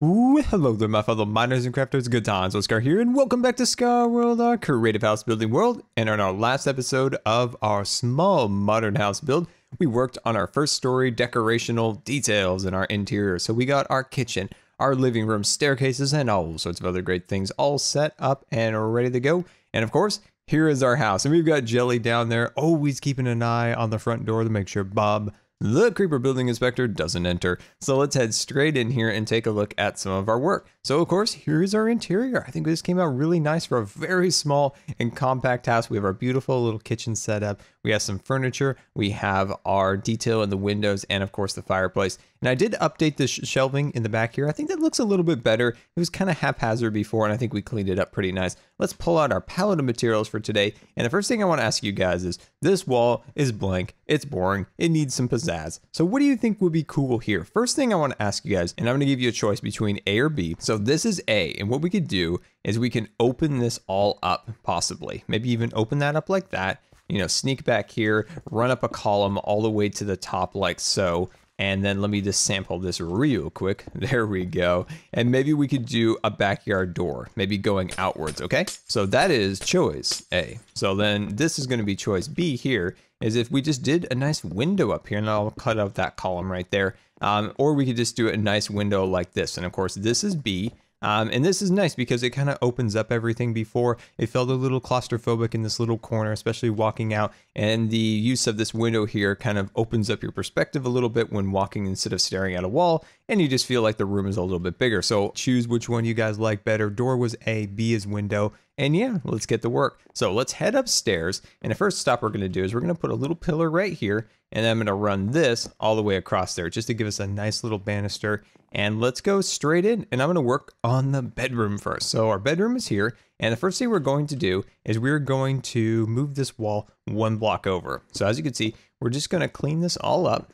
hello there, my fellow miners and crafters. Good times, Oscar here, and welcome back to Scar World, our creative house building world. And on our last episode of our small modern house build, we worked on our first story decorational details in our interior. So we got our kitchen, our living room, staircases, and all sorts of other great things all set up and ready to go. And of course, here is our house. And we've got Jelly down there, always keeping an eye on the front door to make sure Bob the Creeper Building Inspector doesn't enter. So let's head straight in here and take a look at some of our work. So of course, here is our interior. I think this came out really nice for a very small and compact house. We have our beautiful little kitchen setup. We have some furniture. We have our detail in the windows and of course the fireplace. And I did update the sh shelving in the back here. I think that looks a little bit better. It was kind of haphazard before and I think we cleaned it up pretty nice. Let's pull out our palette of materials for today. And the first thing I want to ask you guys is this wall is blank. It's boring. It needs some pizzazz. So what do you think would be cool here? First thing I want to ask you guys, and I'm going to give you a choice between A or B. So this is A and what we could do is we can open this all up possibly. Maybe even open that up like that you know, sneak back here, run up a column all the way to the top like so. And then let me just sample this real quick. There we go. And maybe we could do a backyard door, maybe going outwards, okay? So that is choice A. So then this is gonna be choice B here, is if we just did a nice window up here, and I'll cut out that column right there, um, or we could just do a nice window like this. And of course, this is B, um, and this is nice because it kind of opens up everything before. It felt a little claustrophobic in this little corner, especially walking out. And the use of this window here kind of opens up your perspective a little bit when walking instead of staring at a wall. And you just feel like the room is a little bit bigger. So choose which one you guys like better. Door was A, B is window. And yeah, let's get to work. So let's head upstairs. And the first stop we're going to do is we're going to put a little pillar right here. And I'm going to run this all the way across there just to give us a nice little banister. And let's go straight in. And I'm going to work on the bedroom first. So our bedroom is here. And the first thing we're going to do is we're going to move this wall one block over. So as you can see, we're just going to clean this all up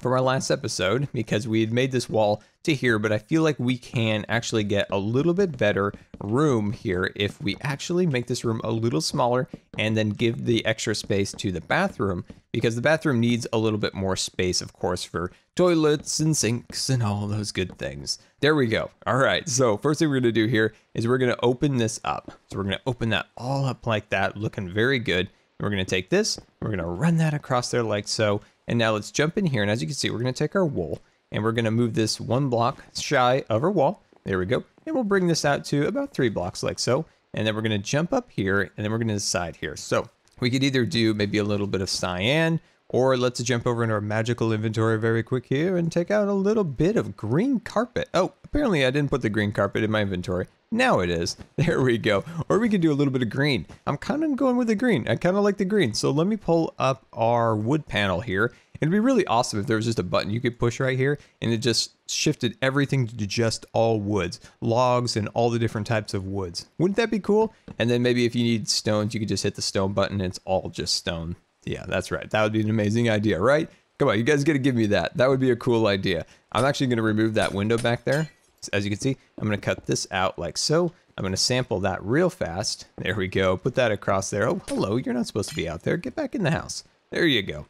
from our last episode because we had made this wall to here, but I feel like we can actually get a little bit better room here if we actually make this room a little smaller and then give the extra space to the bathroom because the bathroom needs a little bit more space, of course, for toilets and sinks and all those good things. There we go. All right, so first thing we're gonna do here is we're gonna open this up. So we're gonna open that all up like that, looking very good. We're gonna take this, we're gonna run that across there like so, and now let's jump in here. And as you can see, we're going to take our wool and we're going to move this one block shy of our wall. There we go. And we'll bring this out to about three blocks like so. And then we're going to jump up here and then we're going to decide here. So we could either do maybe a little bit of cyan or let's jump over into our magical inventory very quick here and take out a little bit of green carpet. Oh, apparently I didn't put the green carpet in my inventory. Now it is. There we go. Or we can do a little bit of green. I'm kind of going with the green. I kind of like the green. So let me pull up our wood panel here. It'd be really awesome if there was just a button you could push right here and it just shifted everything to just all woods, logs and all the different types of woods. Wouldn't that be cool? And then maybe if you need stones, you could just hit the stone button and it's all just stone. Yeah, that's right. That would be an amazing idea, right? Come on, you guys gotta give me that. That would be a cool idea. I'm actually gonna remove that window back there as you can see, I'm going to cut this out like so. I'm going to sample that real fast. There we go. Put that across there. Oh, hello. You're not supposed to be out there. Get back in the house. There you go.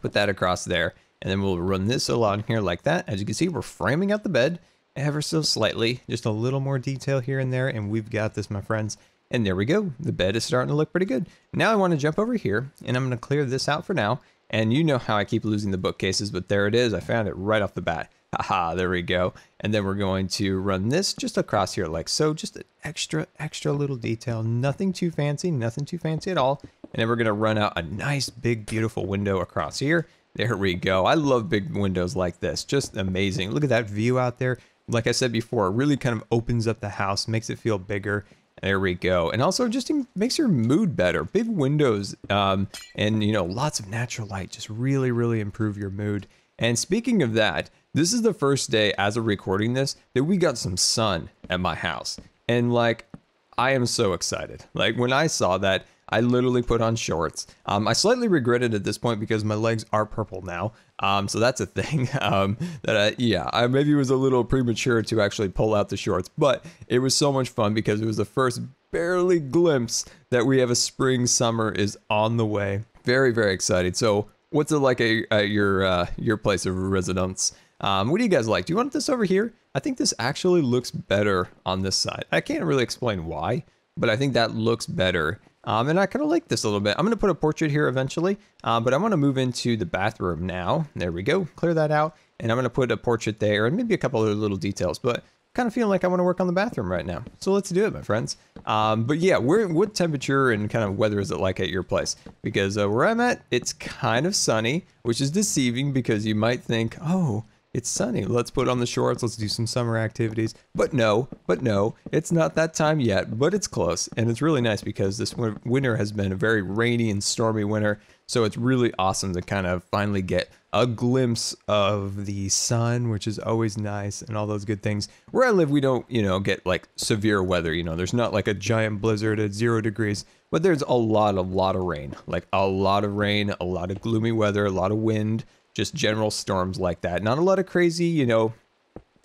Put that across there. And then we'll run this along here like that. As you can see, we're framing out the bed ever so slightly. Just a little more detail here and there. And we've got this, my friends. And there we go. The bed is starting to look pretty good. Now I want to jump over here and I'm going to clear this out for now. And you know how I keep losing the bookcases, but there it is. I found it right off the bat. Haha, there we go. And then we're going to run this just across here like so, just an extra, extra little detail. Nothing too fancy, nothing too fancy at all. And then we're gonna run out a nice, big, beautiful window across here. There we go. I love big windows like this. Just amazing. Look at that view out there. Like I said before, it really kind of opens up the house, makes it feel bigger. There we go. And also just makes your mood better. Big windows um, and, you know, lots of natural light just really, really improve your mood. And speaking of that, this is the first day as of recording this that we got some sun at my house. And like, I am so excited. Like, when I saw that, I literally put on shorts. Um, I slightly regret it at this point because my legs are purple now. Um, so that's a thing um, that I, yeah, I maybe was a little premature to actually pull out the shorts, but it was so much fun because it was the first barely glimpse that we have a spring summer is on the way. Very, very excited. So what's it like at, your, uh, your place of residence? Um, what do you guys like? Do you want this over here? I think this actually looks better on this side. I can't really explain why, but I think that looks better. Um, and I kind of like this a little bit. I'm going to put a portrait here eventually, uh, but I want to move into the bathroom now. There we go. Clear that out. And I'm going to put a portrait there and maybe a couple other little details, but kind of feeling like I want to work on the bathroom right now. So let's do it, my friends. Um, but yeah, where, what temperature and kind of weather is it like at your place? Because uh, where I'm at, it's kind of sunny, which is deceiving because you might think, oh, it's sunny. Let's put on the shorts. Let's do some summer activities. But no, but no, it's not that time yet, but it's close. And it's really nice because this winter has been a very rainy and stormy winter. So it's really awesome to kind of finally get a glimpse of the sun, which is always nice and all those good things. Where I live, we don't, you know, get like severe weather. You know, there's not like a giant blizzard at zero degrees, but there's a lot, a lot of rain, like a lot of rain, a lot of gloomy weather, a lot of wind just general storms like that. Not a lot of crazy, you know,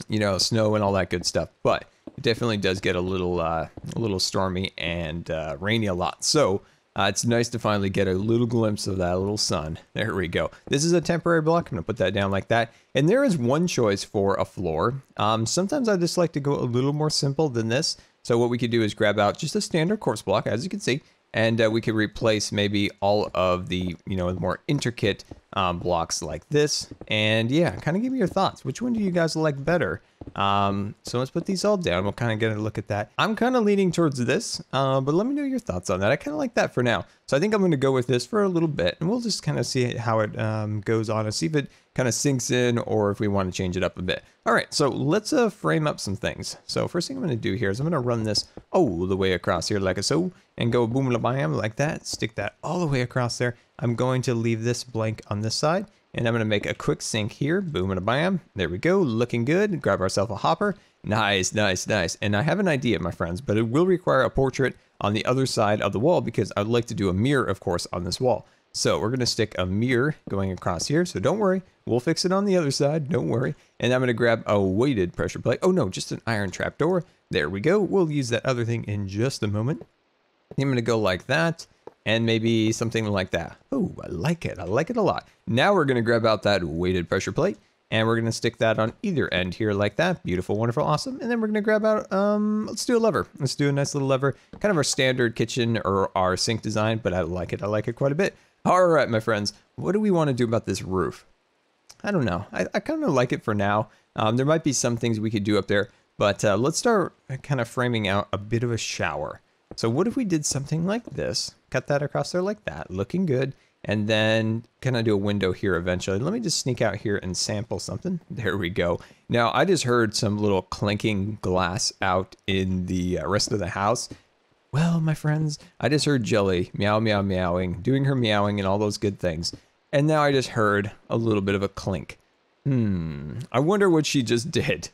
you know, snow and all that good stuff, but it definitely does get a little, uh, a little stormy and uh, rainy a lot. So uh, it's nice to finally get a little glimpse of that little sun. There we go. This is a temporary block. I'm going to put that down like that. And there is one choice for a floor. Um, sometimes I just like to go a little more simple than this. So what we could do is grab out just a standard course block, as you can see, and uh, we could replace maybe all of the you know more intricate um, blocks like this and yeah kind of give me your thoughts which one do you guys like better um, so let's put these all down. We'll kind of get a look at that. I'm kind of leaning towards this, uh, but let me know your thoughts on that. I kind of like that for now. So I think I'm going to go with this for a little bit, and we'll just kind of see how it um, goes on and see if it kind of sinks in or if we want to change it up a bit. All right, so let's uh, frame up some things. So first thing I'm going to do here is I'm going to run this all the way across here like so and go boom la bam like that. Stick that all the way across there. I'm going to leave this blank on this side and I'm going to make a quick sync here. Boom and a bam. There we go. Looking good. Grab ourselves a hopper. Nice, nice, nice. And I have an idea, my friends, but it will require a portrait on the other side of the wall because I'd like to do a mirror, of course, on this wall. So we're going to stick a mirror going across here. So don't worry, we'll fix it on the other side. Don't worry. And I'm going to grab a weighted pressure plate. Oh no, just an iron trap door. There we go. We'll use that other thing in just a moment. I'm going to go like that and maybe something like that. Oh, I like it. I like it a lot. Now we're going to grab out that weighted pressure plate and we're going to stick that on either end here like that. Beautiful, wonderful, awesome. And then we're going to grab out, um, let's do a lever. Let's do a nice little lever, kind of our standard kitchen or our sink design, but I like it. I like it quite a bit. All right, my friends, what do we want to do about this roof? I don't know. I, I kind of like it for now. Um, there might be some things we could do up there, but uh, let's start kind of framing out a bit of a shower. So what if we did something like this, cut that across there like that, looking good, and then can I do a window here eventually? Let me just sneak out here and sample something. There we go. Now I just heard some little clinking glass out in the uh, rest of the house. Well, my friends, I just heard Jelly meow, meow, meowing, doing her meowing and all those good things. And now I just heard a little bit of a clink. Hmm, I wonder what she just did.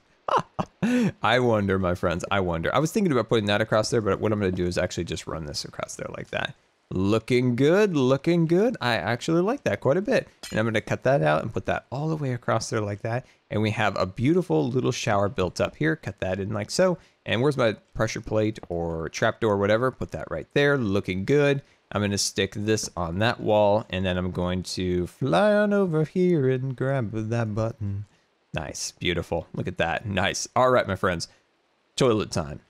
I wonder, my friends. I wonder. I was thinking about putting that across there, but what I'm going to do is actually just run this across there like that. Looking good, looking good. I actually like that quite a bit. And I'm going to cut that out and put that all the way across there like that. And we have a beautiful little shower built up here. Cut that in like so. And where's my pressure plate or trapdoor or whatever? Put that right there. Looking good. I'm going to stick this on that wall. And then I'm going to fly on over here and grab that button. Nice. Beautiful. Look at that. Nice. All right, my friends. Toilet time.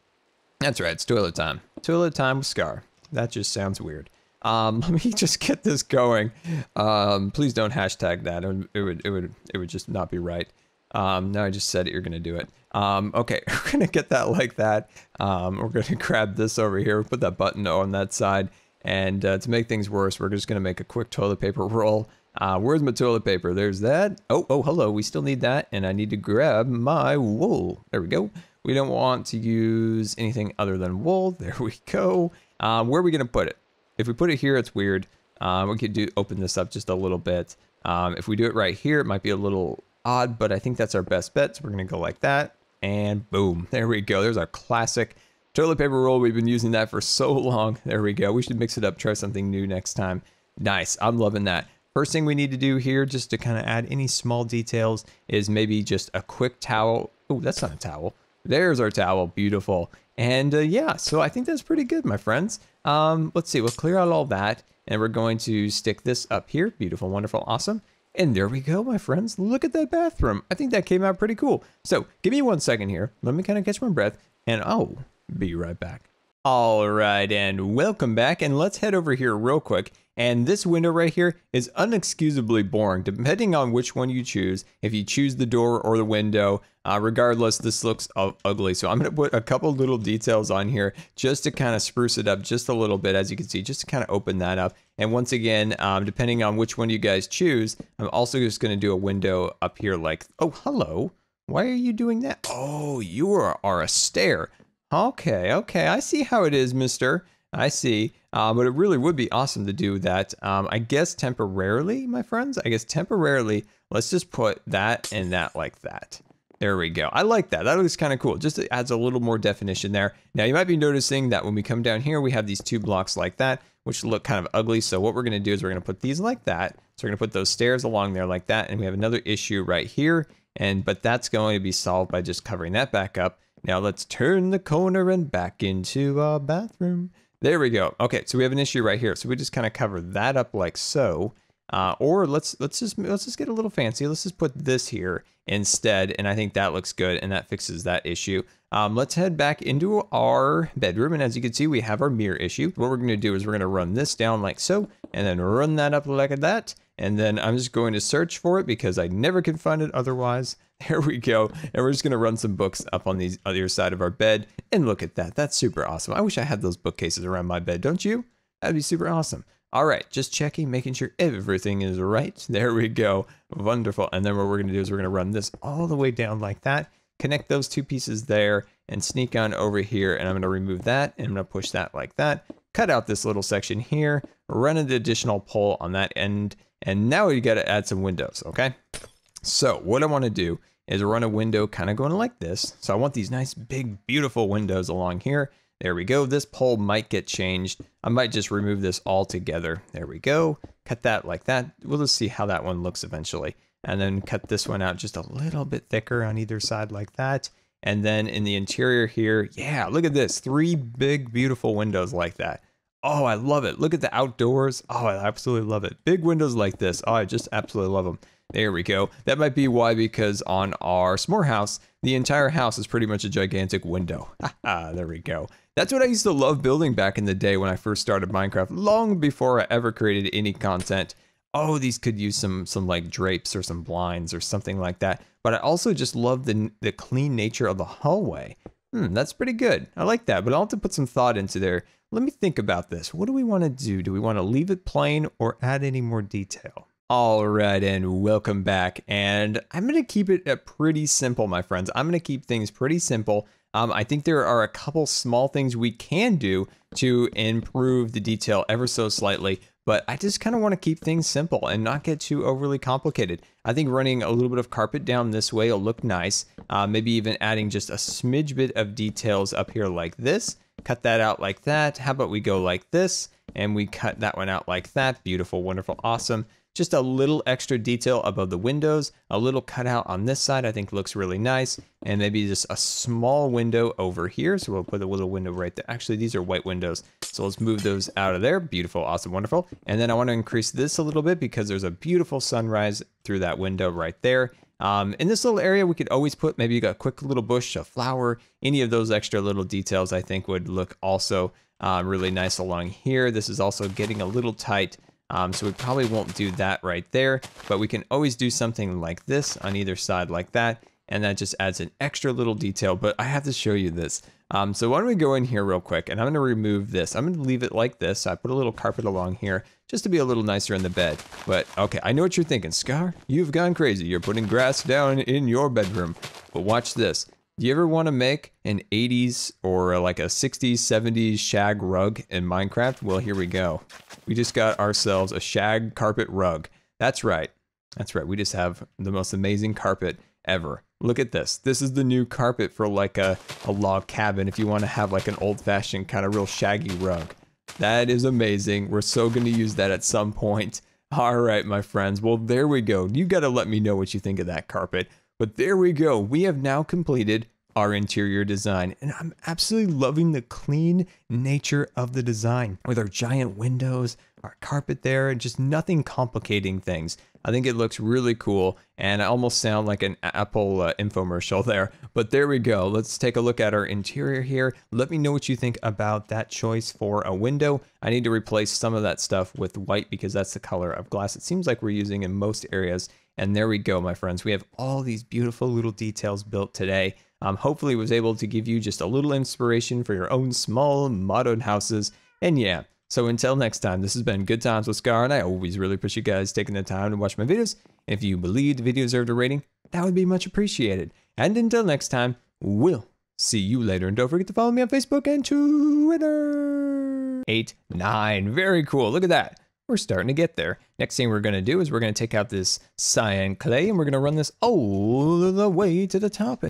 That's right. It's toilet time. Toilet time with Scar. That just sounds weird. Um, let me just get this going. Um, please don't hashtag that. It would, it would, it would, just not be right. Um, no, I just said it, you're going to do it. Um, okay, we're going to get that like that. Um, we're going to grab this over here, put that button on that side. And uh, to make things worse, we're just going to make a quick toilet paper roll uh, where's my toilet paper? There's that. Oh, oh, hello. We still need that. And I need to grab my wool. There we go. We don't want to use anything other than wool. There we go. Uh, where are we going to put it? If we put it here, it's weird. Um, we could do open this up just a little bit. Um, if we do it right here, it might be a little odd, but I think that's our best bet. So we're going to go like that. And boom. There we go. There's our classic toilet paper roll. We've been using that for so long. There we go. We should mix it up, try something new next time. Nice. I'm loving that. First thing we need to do here, just to kind of add any small details, is maybe just a quick towel. Oh, that's not a towel. There's our towel. Beautiful. And uh, yeah, so I think that's pretty good, my friends. Um, let's see, we'll clear out all that. And we're going to stick this up here. Beautiful, wonderful, awesome. And there we go, my friends. Look at that bathroom. I think that came out pretty cool. So give me one second here. Let me kind of catch my breath. And I'll oh, be right back. All right, and welcome back. And let's head over here real quick and this window right here is unexcusably boring, depending on which one you choose. If you choose the door or the window, uh, regardless, this looks ugly. So I'm going to put a couple little details on here just to kind of spruce it up just a little bit, as you can see, just to kind of open that up. And once again, um, depending on which one you guys choose, I'm also just going to do a window up here like, oh, hello. Why are you doing that? Oh, you are, are a stare. Okay, okay, I see how it is, mister. I see. Uh, but it really would be awesome to do that. Um, I guess temporarily, my friends, I guess temporarily, let's just put that and that like that. There we go. I like that. That looks kind of cool. Just adds a little more definition there. Now you might be noticing that when we come down here, we have these two blocks like that, which look kind of ugly. So what we're going to do is we're going to put these like that. So we're going to put those stairs along there like that. And we have another issue right here. And but that's going to be solved by just covering that back up. Now let's turn the corner and back into our bathroom. There we go. Okay, so we have an issue right here. So we just kind of cover that up like so. Uh, or let's let's just let's just get a little fancy. Let's just put this here instead, and I think that looks good, and that fixes that issue. Um, let's head back into our bedroom, and as you can see, we have our mirror issue. What we're going to do is we're going to run this down like so, and then run that up like that, and then I'm just going to search for it because I never can find it otherwise. There we go. And we're just going to run some books up on the other side of our bed. And look at that. That's super awesome. I wish I had those bookcases around my bed, don't you? That'd be super awesome. All right, just checking, making sure everything is right. There we go. Wonderful. And then what we're going to do is we're going to run this all the way down like that. Connect those two pieces there and sneak on over here. And I'm going to remove that and I'm going to push that like that. Cut out this little section here. Run an additional pole on that end. And now we got to add some windows, okay? So what I want to do is run a window kind of going like this. So I want these nice, big, beautiful windows along here. There we go. This pole might get changed. I might just remove this all together. There we go. Cut that like that. We'll just see how that one looks eventually. And then cut this one out just a little bit thicker on either side like that. And then in the interior here, yeah, look at this. Three big, beautiful windows like that. Oh, I love it. Look at the outdoors. Oh, I absolutely love it. Big windows like this. Oh, I just absolutely love them. There we go. That might be why, because on our s'more house, the entire house is pretty much a gigantic window. there we go. That's what I used to love building back in the day when I first started Minecraft, long before I ever created any content. Oh, these could use some some like drapes or some blinds or something like that. But I also just love the the clean nature of the hallway. Hmm, that's pretty good. I like that, but I'll have to put some thought into there. Let me think about this. What do we want to do? Do we want to leave it plain or add any more detail? All right, and welcome back. And I'm going to keep it uh, pretty simple, my friends. I'm going to keep things pretty simple. Um, I think there are a couple small things we can do to improve the detail ever so slightly, but I just kind of want to keep things simple and not get too overly complicated. I think running a little bit of carpet down this way will look nice. Uh, maybe even adding just a smidge bit of details up here like this. Cut that out like that. How about we go like this? And we cut that one out like that. Beautiful, wonderful, awesome. Just a little extra detail above the windows, a little cutout on this side I think looks really nice, and maybe just a small window over here. So we'll put a little window right there. Actually, these are white windows, so let's move those out of there. Beautiful, awesome, wonderful. And then I wanna increase this a little bit because there's a beautiful sunrise through that window right there. Um, in this little area, we could always put maybe a quick little bush, a flower, any of those extra little details I think would look also uh, really nice along here. This is also getting a little tight um, so we probably won't do that right there, but we can always do something like this on either side like that. And that just adds an extra little detail, but I have to show you this. Um, so why don't we go in here real quick and I'm gonna remove this. I'm gonna leave it like this. I put a little carpet along here just to be a little nicer in the bed. But okay, I know what you're thinking. Scar, you've gone crazy. You're putting grass down in your bedroom. But watch this. Do you ever want to make an 80s or like a 60s, 70s shag rug in Minecraft? Well, here we go. We just got ourselves a shag carpet rug. That's right. That's right. We just have the most amazing carpet ever. Look at this. This is the new carpet for like a, a log cabin if you want to have like an old fashioned kind of real shaggy rug. That is amazing. We're so going to use that at some point. All right, my friends. Well, there we go. You got to let me know what you think of that carpet. But there we go. We have now completed our interior design. And I'm absolutely loving the clean nature of the design with our giant windows, our carpet there, and just nothing complicating things. I think it looks really cool, and I almost sound like an Apple uh, infomercial there. But there we go. Let's take a look at our interior here. Let me know what you think about that choice for a window. I need to replace some of that stuff with white because that's the color of glass. It seems like we're using in most areas and there we go, my friends. We have all these beautiful little details built today. Um, hopefully was able to give you just a little inspiration for your own small modern houses. And yeah, so until next time, this has been Good Times with Scar, and I always really appreciate you guys taking the time to watch my videos. if you believe the video deserved a rating, that would be much appreciated. And until next time, we'll see you later. And don't forget to follow me on Facebook and Twitter. 8, 9. Very cool. Look at that. We're starting to get there. Next thing we're gonna do is we're gonna take out this cyan clay and we're gonna run this all the way to the top